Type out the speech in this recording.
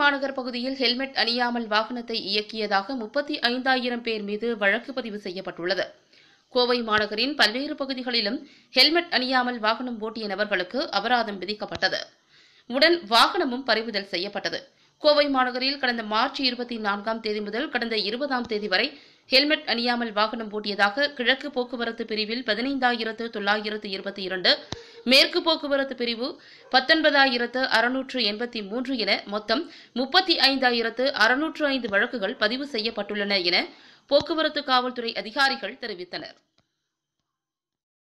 மாநகர் பகுதியில் ஹெல்மெட் அணியாமல் வாகனத்தை இயக்கியதாக முப்பத்தி ஐந்தாயிரம் பேர் மீது வழக்கு பதிவு செய்யப்பட்டுள்ளது கோவை மாநகரின் பல்வேறு பகுதிகளிலும் ஹெல்மெட் அணியாமல் வாகனம் ஓட்டிய நபர்களுக்கு அபராதம் விதிக்கப்பட்டது உடன் வாகனமும் பறிமுதல் செய்யப்பட்டது கோவை மாநகரில் கடந்த மார்ச் இருபத்தி நான்காம் தேதி முதல் கடந்த இருபதாம் தேதி வரை ஹெல்மெட் அணியாமல் வாகனம் ஓட்டியதாக கிழக்கு போக்குவரத்து பிரிவில் பதினைந்தாயிரத்து தொள்ளாயிரத்து இருபத்தி இரண்டு மேற்கு போக்குவரத்து பிரிவு பத்தொன்பதாயிரத்து அறுநூற்று எண்பத்தி மூன்று என மொத்தம் முப்பத்தி ஐந்தாயிரத்து அறுநூற்று ஐந்து வழக்குகள் பதிவு செய்யப்பட்டுள்ளன என போக்குவரத்து காவல்துறை அதிகாரிகள் தெரிவித்தனர்